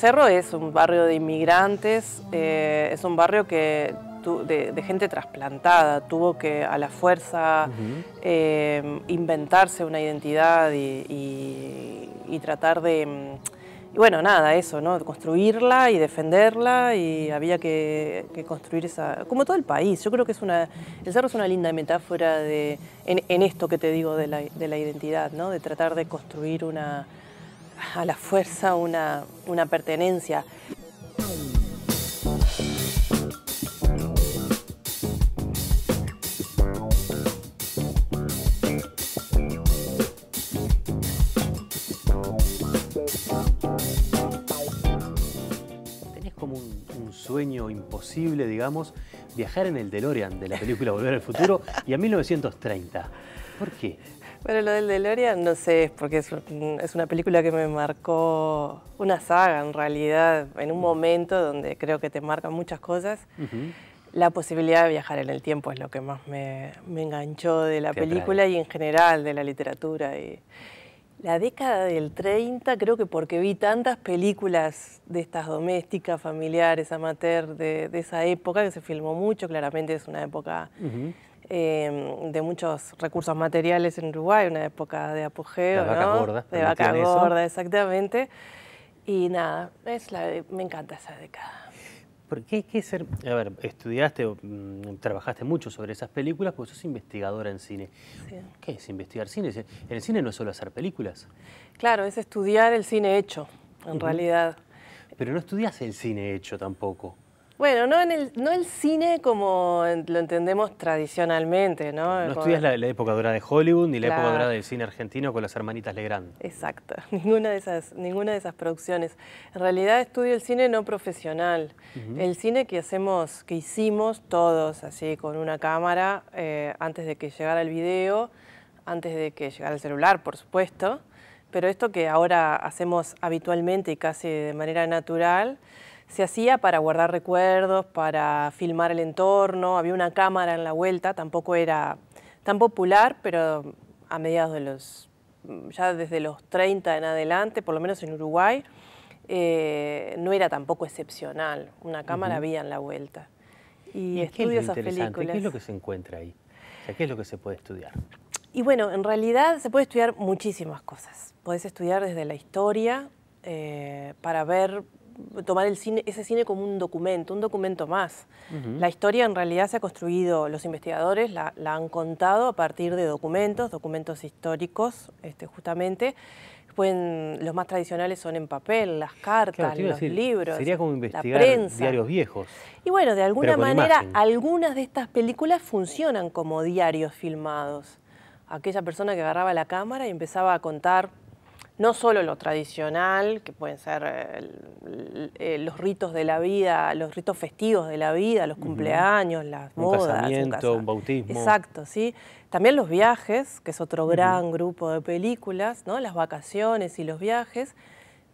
Cerro es un barrio de inmigrantes, eh, es un barrio que de, gente trasplantada tuvo que a la fuerza eh, inventarse una identidad y, tratar de mm, bueno, nada, eso, ¿no? Construirla y defenderla y había que, construir esa... Como todo el país, yo creo que es una... El cerro es una linda metáfora de, en, esto que te digo de la, de la identidad, ¿no? De tratar de construir una, a la fuerza una, pertenencia. Tenés como un, un, sueño imposible, digamos, viajar en el DeLorean de la película Volver al Futuro y a 1930. ¿Por qué? Bueno, lo del DeLorean no sé, es porque es, una película que me marcó una saga en realidad, en un momento donde creo que te marcan muchas cosas. La posibilidad de viajar en el tiempo es lo que más me, enganchó de la película y en general de la literatura. Y la década del 30 creo que porque vi tantas películas de estas domésticas, familiares, amateur, de, esa época, que se filmó mucho, claramente es una época... Em, de muchos recursos materiales en Uruguay, una época de apogeo. De vaca gorda. De vaca gorda, exactamente. Y nada, es la, me encanta esa década. ¿Por qué, que ser? A ver, estudiaste, mm, trabajaste mucho sobre esas películas, porque sos investigadora en cine. ¿Qué es investigar cine? En el cine no es solo hacer películas. Claro, es estudiar el cine hecho, en realidad. Pero no estudias el cine hecho tampoco. Bueno, no, en el, no el cine como lo entendemos tradicionalmente, ¿no? No estudias la, época dorada de Hollywood ni la época dorada del cine argentino con las hermanitas Legrand. Exacto, ninguna de esas, ninguna de esas producciones. En realidad estudio el cine no profesional, el cine que hacemos, que hicimos todos así con una cámara eh, antes de que llegara el video, antes de que llegara el celular, por supuesto, pero esto que ahora hacemos habitualmente y casi de manera natural se hacía para guardar recuerdos, para filmar el entorno, había una cámara en la vuelta, tampoco era tan popular, pero a mediados de los, ya desde los 30 en adelante, por lo menos en Uruguay, eh, no era tampoco excepcional, una cámara había en la vuelta. Y, ¿Y ¿Qué es lo que se encuentra ahí? ¿qué es lo que se puede estudiar? Y bueno, en realidad se puede estudiar muchísimas cosas. Podés estudiar desde la historia, eh, para ver tomar ese cine como un documento, un documento más. La historia en realidad se ha construido, los investigadores la, han contado a partir de documentos, documentos históricos, este, justamente. los más tradicionales son en papel, las cartas, los libros. como la prensa. diarios viejos. Y bueno, de alguna manera, algunas de estas películas funcionan como diarios filmados. Aquella persona que agarraba la cámara y empezaba a contar no solo lo tradicional, que pueden ser eh, los ritos de la vida, los ritos festivos de la vida, los cumpleaños, las un Casamiento, un, bautismo. Exacto, sí. También los viajes, que es otro gran grupo de películas, ¿no? Las vacaciones y los viajes.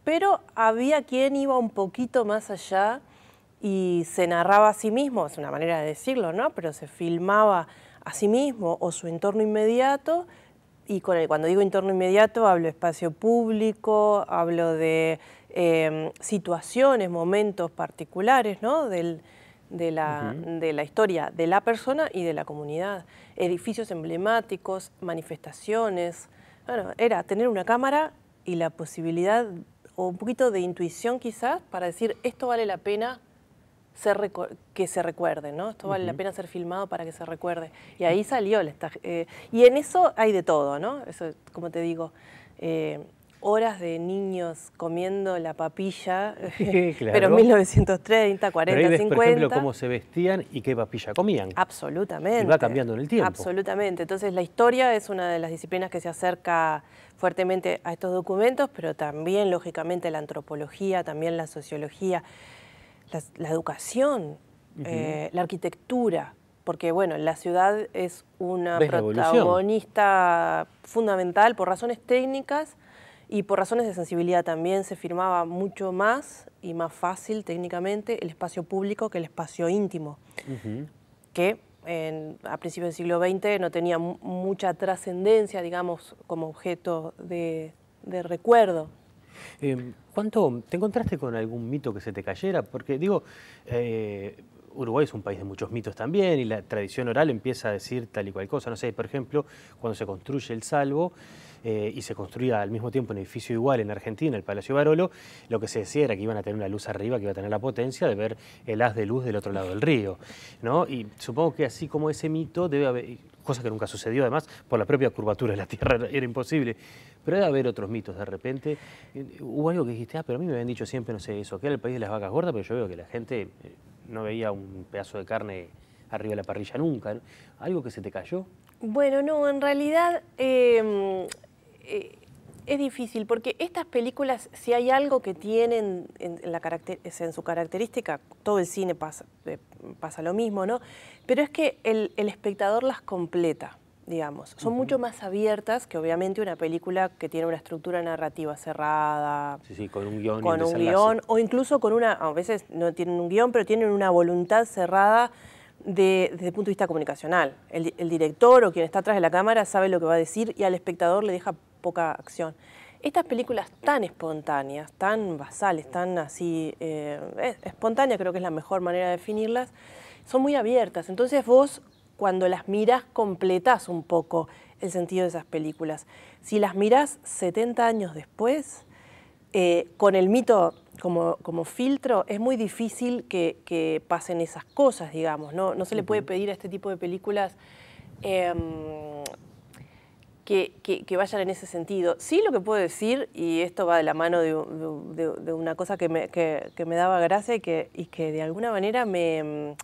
Pero había quien iba un poquito más allá y se narraba a sí mismo, es una manera de decirlo, ¿no? Pero se filmaba a sí mismo o su entorno inmediato y cuando digo entorno inmediato hablo espacio público, hablo de em, situaciones, momentos particulares de, la, de, la, historia de la persona y de la comunidad. Edificios emblemáticos, manifestaciones. Bueno, era tener una cámara y la posibilidad o un poquito de intuición quizás para decir esto vale la pena que se recuerde, ¿no? Esto vale la pena ser filmado para que se recuerde. Y ahí salió el eh, y en eso hay de todo, ¿no? Eso, como te digo, eh, horas de niños comiendo la papilla, pero en 1930, 40, pero ahí 50. Por ejemplo, cómo se vestían y qué papilla comían. Absolutamente. Y va cambiando en el tiempo. Absolutamente. Entonces, la historia es una de las disciplinas que se acerca fuertemente a estos documentos, pero también, lógicamente, la antropología, también la sociología la, educación, eh, la arquitectura, porque bueno, la ciudad es una protagonista fundamental por razones técnicas y por razones de sensibilidad también se firmaba mucho más y más fácil técnicamente el espacio público que el espacio íntimo, que a principios del siglo XX no tenía mucha trascendencia, digamos, como objeto de recuerdo. Em, te encontraste con algún mito que se te cayera? Porque digo, eh, Uruguay es un país de muchos mitos también y la tradición oral empieza a decir tal y cual cosa. No sé, por ejemplo, cuando se construye el salvo eh, y se construía al mismo tiempo un edificio igual en Argentina, el Palacio Barolo, lo que se decía era que iban a tener una luz arriba, que iba a tener la potencia de ver el haz de luz del otro lado del río. ¿no? Y supongo que así como ese mito debe haber, cosa que nunca sucedió además, por la propia curvatura de la Tierra era imposible. Pero debe haber otros mitos de repente. Hubo algo que dijiste, ah, pero a mí me habían dicho siempre, no sé, eso, que era el país de las vacas gordas, pero yo veo que la gente eh, no veía un pedazo de carne arriba de la parrilla nunca. ¿Algo que se te cayó? Bueno, no, en realidad em, eh, es difícil, porque estas películas, si hay algo que tienen en, la en su característica, todo el cine eh, pasa, lo mismo, ¿no? Pero es que el, espectador las completa, digamos. Son mucho más abiertas que obviamente una película que tiene una estructura narrativa cerrada. Sí, sí, con un guión. Con un guión, o incluso con una, a veces no tienen un guión, pero tienen una voluntad cerrada. De, desde el punto de vista comunicacional. el, director o quien está atrás de la cámara sabe lo que va a decir y al espectador le deja poca acción. Estas películas tan espontáneas, tan basales, tan así, eh, espontáneas creo que es la mejor manera de definirlas, son muy abiertas. Entonces vos cuando las miras completás un poco el sentido de esas películas. Si las miras 70 años después, eh, con el mito como, como, filtro, es muy difícil que, pasen esas cosas, digamos. ¿no? no, se le puede pedir a este tipo de películas em, que, vayan en ese sentido. Sí lo que puedo decir, y esto va de la mano de, una cosa que me, me daba gracia y que, y que de alguna manera me,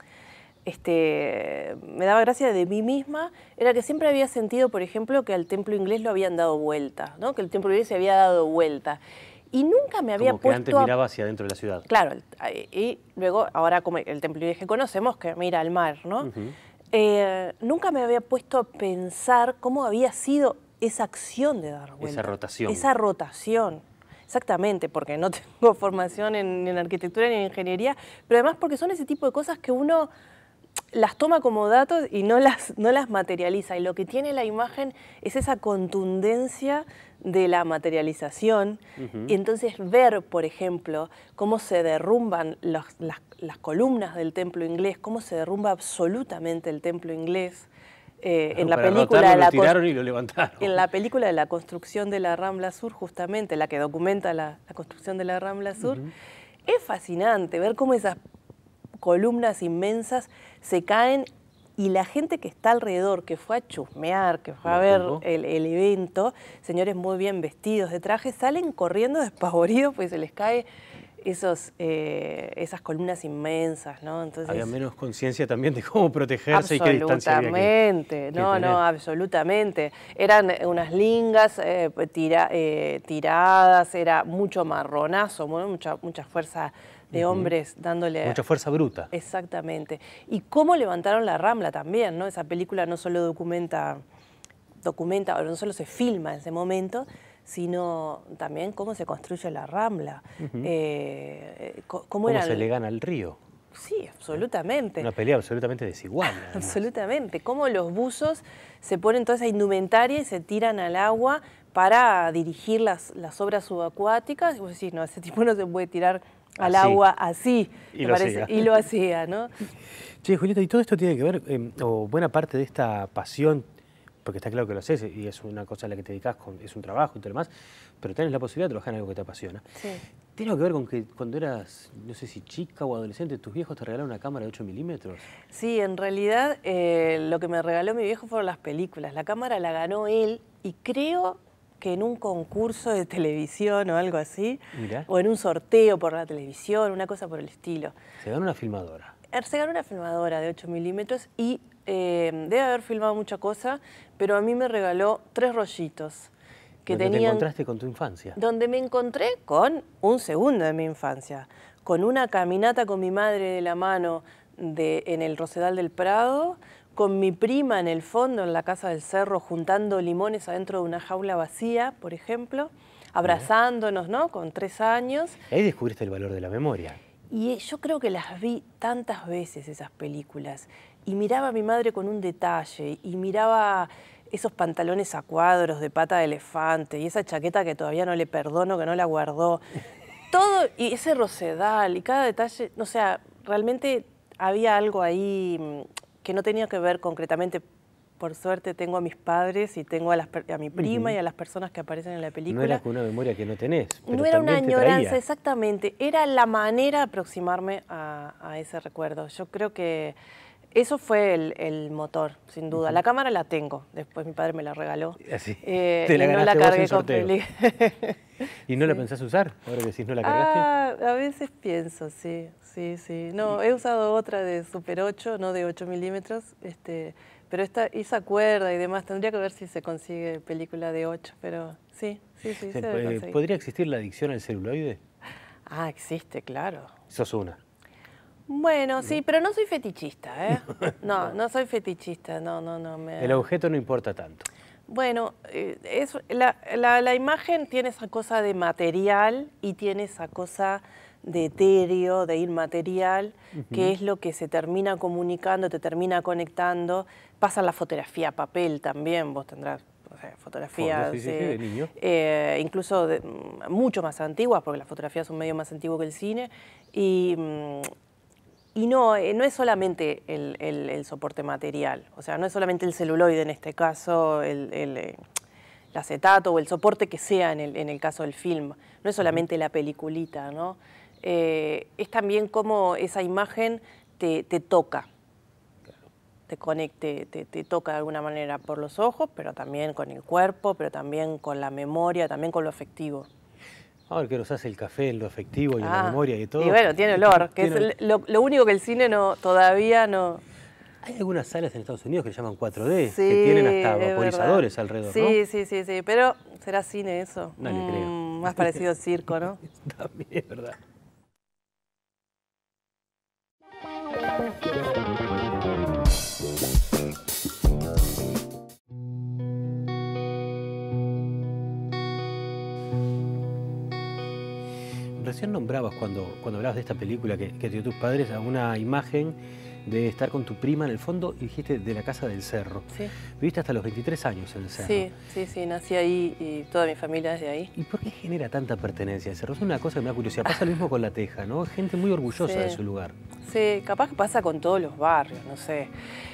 este, me daba gracia de mí misma, era que siempre había sentido, por ejemplo, que al templo inglés lo habían dado vuelta, ¿no? que el templo inglés se había dado vuelta. Y nunca me había como puesto... antes miraba hacia adentro de la ciudad. Claro, y luego ahora como el templo inglés que conocemos, que mira al mar, ¿no? Eh, nunca me había puesto a pensar cómo había sido esa acción de Darwin. Esa rotación. Esa rotación. Exactamente, porque no tengo formación en, en arquitectura ni en ingeniería, pero además porque son ese tipo de cosas que uno las toma como datos y no las, materializa. Y lo que tiene la imagen es esa contundencia de la materialización. Y entonces ver, por ejemplo, cómo se derrumban las, columnas del templo inglés, cómo se derrumba absolutamente el templo inglés. en, la película de la construcción de la Rambla Sur, justamente, la que documenta la, construcción de la Rambla Sur, es fascinante ver cómo esas columnas inmensas se caen y la gente que está alrededor, que fue a chusmear, que fue a ver el, evento, señores muy bien vestidos de traje, salen corriendo despavoridos pues se les cae esos, eh, esas columnas inmensas, ¿no? Entonces, había menos conciencia también de cómo protegerse y qué distancia había Absolutamente, no, no, absolutamente. Eran eh, unas lingas eh, tiradas, era mucho marronazo, mucha, mucha fuerza de hombres dándole... Mucha fuerza bruta. Exactamente. Y cómo levantaron la Rambla también, ¿no? Esa película no solo documenta, documenta, no solo se filma en ese momento, sino también cómo se construye la rambla, eh, eh, cómo, se le gana al río. Sí, absolutamente. Una pelea absolutamente desigual. absolutamente. Cómo los buzos se ponen toda esa indumentaria y se tiran al agua para dirigir las, las obras subacuáticas. Y no, ese tipo no se puede tirar al agua así. Y lo, Hacía. y lo hacía, ¿no? Sí, Julieta, y todo esto tiene que ver, eh, o buena parte de esta pasión porque está claro que lo haces y es una cosa a la que te dedicas, es un trabajo y todo lo demás, pero tienes la posibilidad de trabajar en algo que te apasiona. ¿Tiene algo que ver con que cuando eras, no sé si chica o adolescente, tus viejos te regalaron una cámara de 8 milímetros? Sí, en realidad eh, lo que me regaló mi viejo fueron las películas. La cámara la ganó él y creo que en un concurso de televisión o algo así, o en un sorteo por la televisión, una cosa por el estilo. Se ganó una filmadora. Er, se ganó una filmadora de 8 milímetros y eh, debe haber filmado mucha cosa, pero a mí me regaló tres rollitos. Que tenía. tenían, te encontraste con tu infancia. Donde me encontré con un segundo de mi infancia, con una caminata con mi madre de la mano de, en el Rosedal del Prado, con mi prima en el fondo, en la casa del cerro, juntando limones adentro de una jaula vacía, por ejemplo, abrazándonos, ¿no? Con tres años. Ahí descubriste el valor de la memoria. Y yo creo que las vi tantas veces esas películas y miraba a mi madre con un detalle y miraba esos pantalones a cuadros de pata de elefante y esa chaqueta que todavía no le perdono, que no la guardó. Todo, y ese rosedal y cada detalle, o sea, realmente había algo ahí mm, que no tenía que ver concretamente. Por suerte tengo a mis padres y tengo a, las, a mi prima y a las personas que aparecen en la película. No era una memoria que no tenés. no era una añoranza, exactamente. Era la manera de aproximarme a ese recuerdo. Yo creo que eso fue el, motor, sin duda. La cámara la tengo, después mi padre me la regaló. Así. Ah, eh, y no la cargué ¿Y no la pensás usar? Ahora que decís, ¿no la cargaste? Ah, a veces pienso, sí, sí, sí. No, he usado otra de Super 8, no de 8 milímetros, este, pero esta esa cuerda y demás. Tendría que ver si se consigue película de 8, pero sí, sí, sí. ¿Podría existir la adicción al celuloide? Ah, existe, claro. es una. Bueno, sí, pero no soy fetichista, ¿eh? No, no soy fetichista, no, no, no. El objeto no importa tanto. Bueno, eh, es, la, imagen tiene esa cosa de material y tiene esa cosa de etéreo, de inmaterial, que es lo que se termina comunicando, te termina conectando. Pasa la fotografía a papel también, vos tendrás fotografías de incluso mucho más antiguas, porque la fotografía es un medio más antiguo que el cine, y, mm, y no, eh, no es solamente el, soporte material, o sea, no es solamente el celuloide en este caso, eh, el, acetato o el soporte que sea en el, en el caso del film, no es solamente la peliculita, ¿no? Eh, es también como esa imagen te, te toca, te conecte, te, te, toca de alguna manera por los ojos, pero también con el cuerpo, pero también con la memoria, también con lo afectivo. Ahora que nos hace el café en lo efectivo y en la ah, memoria y todo. Y bueno, tiene olor, que es lo, único que el cine no todavía no. Hay algunas salas en Estados Unidos que llaman 4D, que tienen hasta vaporizadores alrededor. Sí, sí, sí, sí, pero será cine eso. No mm, creo. Más parecido al circo, ¿no? También es verdad. nombrabas cuando, cuando hablabas de esta película que, dio tus padres a una imagen de estar con tu prima en el fondo y dijiste de la casa del cerro. Viviste hasta los 23 años en el cerro. Sí, sí, sí, nací ahí y toda mi familia es de ahí. ¿Y por qué genera tanta pertenencia el cerro? Es una cosa que me da curiosidad. Pasa lo mismo con La Teja, ¿no? Gente muy orgullosa de su lugar. Sí, capaz que pasa con todos los barrios, no sé.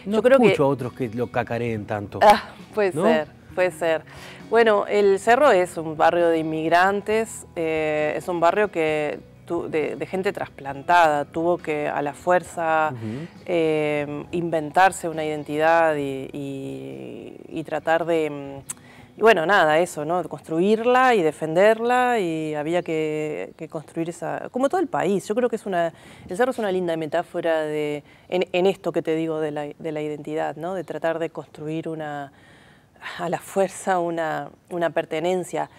No creo escucho a otros que lo cacareen tanto. Ah, puede ser puede ser. Bueno, el Cerro es un barrio de inmigrantes, eh, es un barrio que de, gente trasplantada tuvo que a la fuerza eh, inventarse una identidad y, tratar de... Mm, bueno, nada, eso, ¿no? Construirla y defenderla y había que, construir esa... Como todo el país, yo creo que es una... El cerro es una linda metáfora de, en, esto que te digo de la, de la identidad, ¿no? De tratar de construir una, a la fuerza una, pertenencia.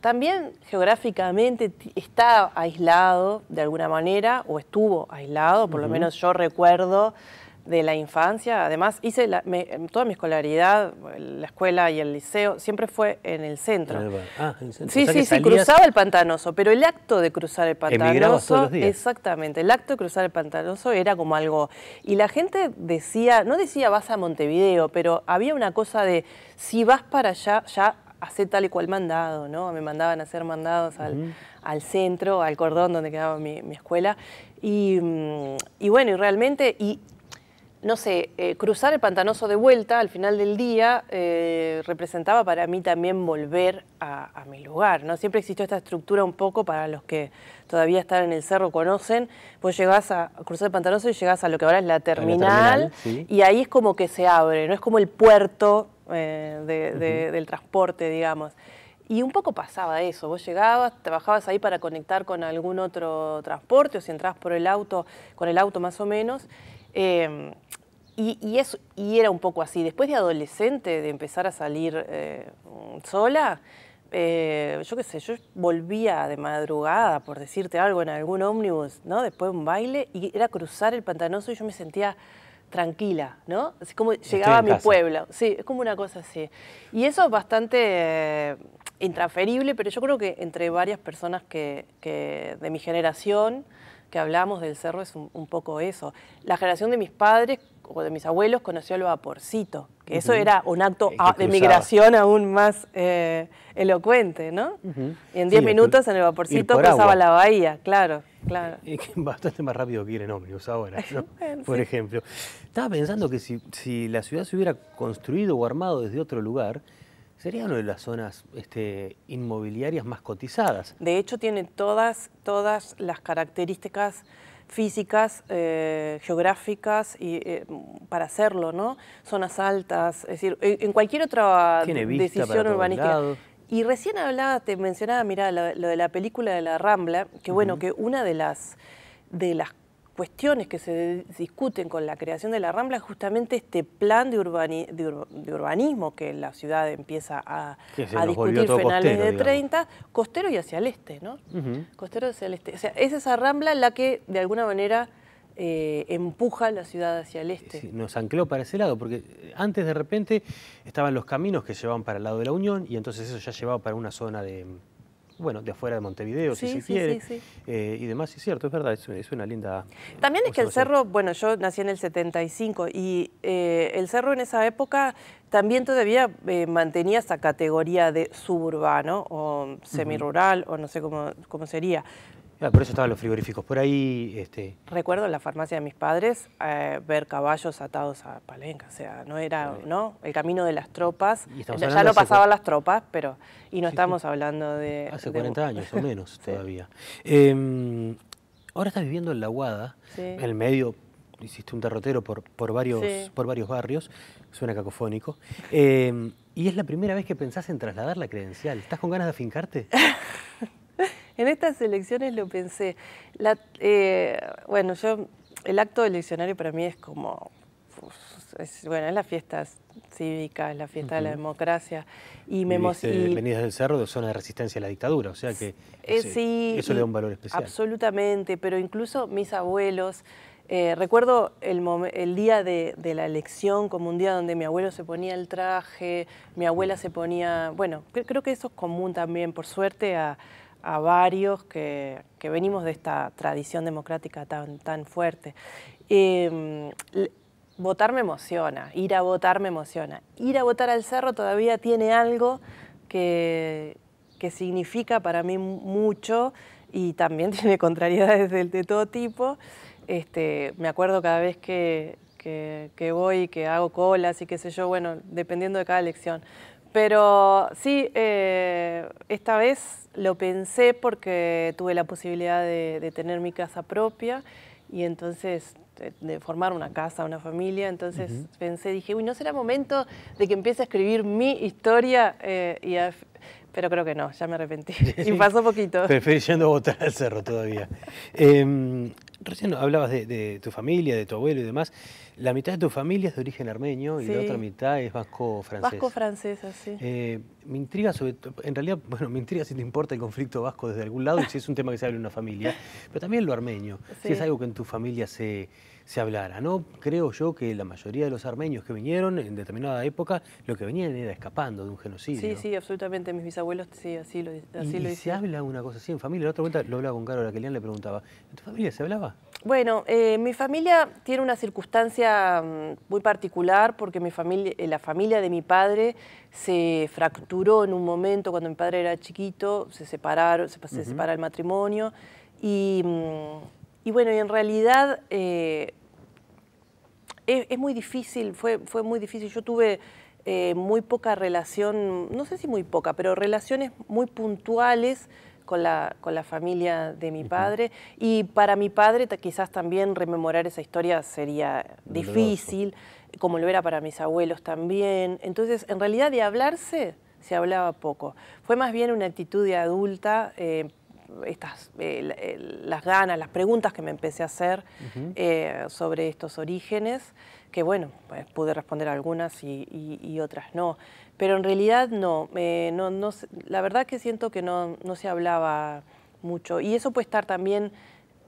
También geográficamente está aislado de alguna manera, o estuvo aislado, por lo menos yo recuerdo de la infancia. Además, hice toda mi escolaridad, la escuela y el liceo, siempre fue en el centro. ah, en el centro. Sí, sí, sí, cruzaba el pantanoso, pero el acto de cruzar el pantanoso. Exactamente, el acto de cruzar el pantanoso era como algo. Y la gente decía, no decía vas a Montevideo, pero había una cosa de si vas para allá, ya hace tal y cual mandado, ¿no? Me mandaban a hacer mandados al, centro, al cordón donde quedaba mi, escuela. Y, mm, y, bueno, y realmente, y no sé, eh, cruzar el pantanoso de vuelta al final del día eh, representaba para mí también volver a, mi lugar, ¿no? Siempre existió esta estructura un poco para los que todavía están en el cerro conocen, pues llegás a, cruzar el pantanoso y llegás a lo que ahora es la terminal, y ahí es como que se abre, ¿no? Es como el puerto eh, del transporte, digamos. Y un poco pasaba eso, vos llegabas, trabajabas ahí para conectar con algún otro transporte o si entrabas por el auto, con el auto más o menos, Em, y, era un poco así. Después de adolescente, de empezar a salir eh, sola, eh, yo qué sé, yo volvía de madrugada, por decirte algo, en algún ómnibus, ¿no? Después de un baile, y era cruzar el pantanoso y yo me sentía tranquila, ¿no? Así como llegaba a mi pueblo. Sí, es como una cosa así. Y eso es bastante eh, intransferible, pero yo creo que entre varias personas que de mi generación, que hablamos del cerro es un, poco eso. La generación de mis padres o de mis abuelos conoció el vaporcito, que eso era un acto de migración aún más eh, elocuente, ¿no? Y en 10 minutos en el vaporcito pasaba la bahía, claro. Claro. Eh, eh, bastante más rápido que ir en ómnibus ahora, por ejemplo. Estaba pensando que si, si, la ciudad se hubiera construido o armado desde otro lugar, sería una de las zonas este, inmobiliarias más cotizadas. De hecho, tiene todas, todas las características físicas, eh, geográficas y eh, para hacerlo, ¿no? Zonas altas, es decir, en cualquier otra decisión urbanística. Y recién hablabas, te mencionaba, mira, lo, de la película de la Rambla, que bueno, que una de las de las cuestiones que se discuten con la creación de la Rambla es justamente este plan de, urbanismo que la ciudad empieza a, a discutir finales de 30, costero y hacia el este, ¿no? Costero hacia el este. O sea, es esa Rambla la que de alguna manera eh, empuja la ciudad hacia el este. nos ancló para ese lado, porque antes de repente estaban los caminos que llevaban para el lado de la Unión y entonces eso ya llevaba para una zona de bueno, de afuera de Montevideo, sí, si se sí, quiere, sí, eh, y demás. Es cierto, es verdad, es, una linda... También es que el cerro, bueno, yo nací en el 75 y eh, el cerro en esa época también todavía eh, mantenía esa categoría de suburbano o semirural o no sé cómo, cómo sería. Ah, por eso estaban los frigoríficos. Por ahí. Este. Recuerdo en la farmacia de mis padres eh, ver caballos atados a palenca. O sea, no era, ¿no? El camino de las tropas. Ya no pasaban las tropas, pero. Y no estamos hablando de. Hace 40 años o menos todavía. Em, ahora estás viviendo en La Guada, en el medio. Hiciste un derrotero por, por, varios, por varios barrios, suena cacofónico. Em, y es la primera vez que pensás en trasladar la credencial. ¿Estás con ganas de afincarte? En estas elecciones lo pensé. La, eh, bueno, yo, el acto eleccionario para mí es como, bueno, es la fiesta cívica, es la fiesta de la democracia. Y me y... Venidas del Cerro de zona de resistencia a la dictadura, o sea que eh, eso le da un valor especial. Absolutamente, pero incluso mis abuelos... Eh, recuerdo el, día de, la elección como un día donde mi abuelo se ponía el traje, mi abuela se ponía, bueno, creo que eso es común también, por suerte, a, a varios que, venimos de esta tradición democrática tan, tan fuerte. Em, votar me emociona, ir a votar me emociona. Ir a votar al cerro todavía tiene algo que, que significa para mí mucho y también tiene contrariedades de, todo tipo. Este, me acuerdo cada vez que, que, que voy, que hago colas y qué sé yo, bueno, dependiendo de cada elección. Pero sí, eh, esta vez lo pensé porque tuve la posibilidad de, tener mi casa propia y entonces de, formar una casa, una familia. Entonces pensé, dije, uy, ¿no será momento de que empiece a escribir mi historia? Eh, pero creo que no, ya me arrepentí. y pasó poquito. Prefiero yendo a al cerro todavía. Em, Recién hablabas de, tu familia, de tu abuelo y demás. La mitad de tu familia es de origen armenio y la otra mitad es vasco francesa Vasco-francesa, sí. Eh, me intriga sobre en realidad, bueno, me intriga si te importa el conflicto vasco desde algún lado y si es un tema que se habla en una familia, pero también lo armenio. Si es algo que en tu familia se se hablara. No creo yo que la mayoría de los armenios que vinieron en determinada época lo que venían era escapando de un genocidio. Sí, sí, absolutamente. Mis bisabuelos sí, así lo, así y, se habla una cosa así en familia. La otra vuelta lo hablaba con Caro Lian le preguntaba, ¿en tu familia se hablaba? Bueno, eh, mi familia tiene una circunstancia mm, muy particular porque mi familia, eh, la familia de mi padre se fracturó en un momento cuando mi padre era chiquito, se separaron, se, separó separa el matrimonio y mm, y bueno, en realidad eh, es, muy difícil, fue, fue muy difícil. Yo tuve eh, muy poca relación, no sé si muy poca, pero relaciones muy puntuales con la, con la familia de mi padre. Y para mi padre quizás también rememorar esa historia sería difícil, como lo era para mis abuelos también. Entonces, en realidad de hablarse se hablaba poco. Fue más bien una actitud de adulta. Eh, estas, eh, eh, las ganas, las preguntas que me empecé a hacer eh, sobre estos orígenes, que bueno, pues, pude responder algunas y, otras no. Pero en realidad no, la verdad que siento que no, se hablaba mucho. Y eso puede estar también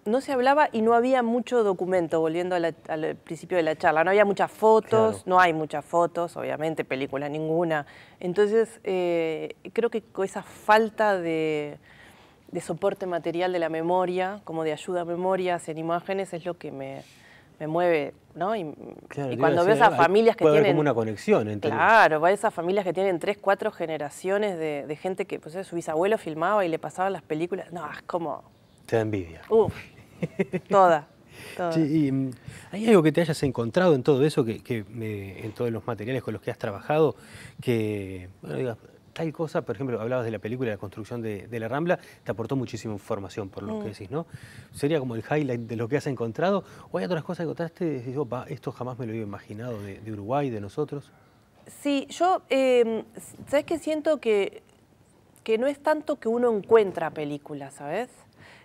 no se hablaba y no había mucho documento, volviendo al principio de la charla. No había muchas fotos, no hay muchas fotos, obviamente, película ninguna. Entonces, creo que esa falta de, de soporte material de la memoria, como de ayuda a memorias en imágenes, es lo que me, mueve, ¿no? Y, cuando veo esas familias que tienen... como una conexión entre Claro, esas familias que tienen tres, cuatro generaciones de, gente que, pues su bisabuelo filmaba y le pasaban las películas. No, es como... Te da envidia. Uf, toda. Sí, y, mm, ¿Hay algo que te hayas encontrado en todo eso, que, en todos los materiales con los que has trabajado, que bueno, tal cosa, por ejemplo, hablabas de la película de La construcción de, la Rambla, te aportó muchísima información por lo que mm. decís, ¿no? ¿Sería como el highlight de lo que has encontrado? ¿O hay otras cosas que encontraste y decís, esto jamás me lo había imaginado de, Uruguay, de nosotros? Sí, yo, em, ¿sabes qué siento que, que no es tanto que uno encuentra películas, ¿sabes?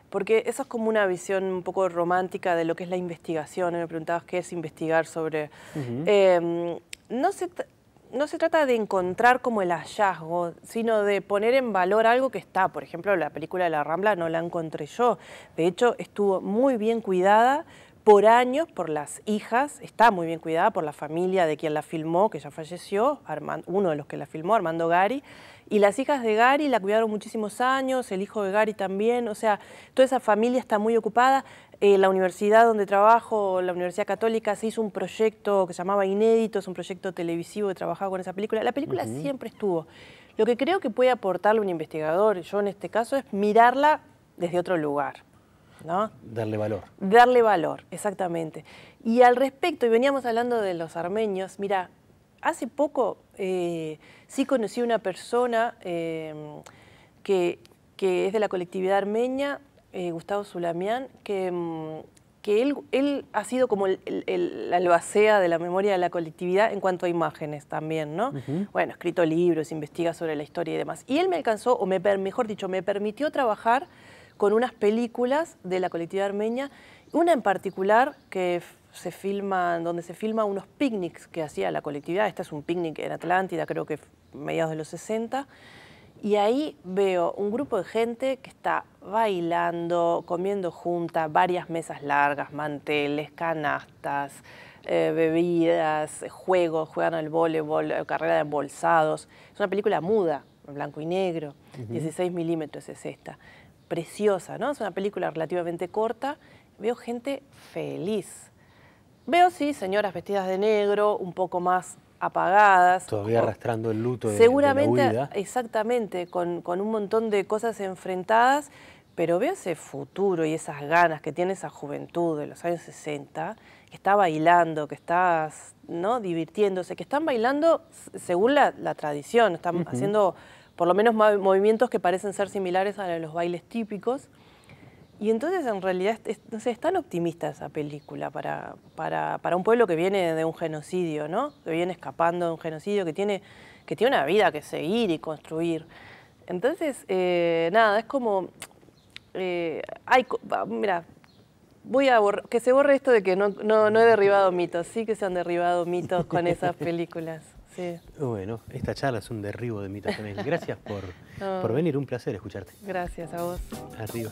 Porque eso es como una visión un poco romántica de lo que es la investigación. Me preguntabas qué es investigar sobre... Em, no sé no se trata de encontrar como el hallazgo, sino de poner en valor algo que está. Por ejemplo, la película de La Rambla no la encontré yo. De hecho, estuvo muy bien cuidada por años por las hijas, está muy bien cuidada por la familia de quien la filmó, que ya falleció, Armando, uno de los que la filmó, Armando Gari. Y las hijas de Gary la cuidaron muchísimos años, el hijo de Gary también, o sea, toda esa familia está muy ocupada. Eh, la universidad donde trabajo, la Universidad Católica, se hizo un proyecto que se llamaba Inéditos, un proyecto televisivo que trabajaba con esa película. La película siempre estuvo. Lo que creo que puede aportarle un investigador, yo en este caso, es mirarla desde otro lugar. ¿no? Darle valor. Darle valor, exactamente. Y al respecto, y veníamos hablando de los armenios, mira, hace poco eh, sí conocí una persona eh, que, es de la colectividad armenia, eh, Gustavo Zulamián, que, mm, él, ha sido como el, albacea de la memoria de la colectividad en cuanto a imágenes también, ¿no? Bueno, ha escrito libros, investiga sobre la historia y demás. Y él me alcanzó, o me, mejor dicho, me permitió trabajar con unas películas de la colectividad armenia, una en particular que se filman, donde se filma unos picnics que hacía la colectividad. Este es un picnic en Atlántida, creo que mediados de los 60. Y ahí veo un grupo de gente que está bailando, comiendo juntas, varias mesas largas, manteles, canastas, eh, bebidas, eh, juegos, juegan al voleibol, eh, carrera de embolsados. Es una película muda, en blanco y negro, 16 milímetros es esta. Preciosa, ¿no? Es una película relativamente corta. Veo gente feliz Veo, sí, señoras vestidas de negro, un poco más apagadas. Todavía arrastrando el luto de, Seguramente, Seguramente, exactamente, con, un montón de cosas enfrentadas, pero veo ese futuro y esas ganas que tiene esa juventud de los años 60, que está bailando, que está ¿no? divirtiéndose, que están bailando según la, tradición, están haciendo por lo menos movimientos que parecen ser similares a los bailes típicos. Y entonces en realidad es, tan optimista esa película para, para, un pueblo que viene de un genocidio, ¿no? Que viene escapando de un genocidio, que tiene, que tiene una vida que seguir y construir. Entonces, eh, nada, es como. Eh, mira, voy a que se borre esto de que no, he derribado mitos. Sí que se han derribado mitos con esas películas. Bueno, esta charla es un derribo de mitos también. Gracias por, por venir, un placer escucharte. Gracias a vos. Arriba.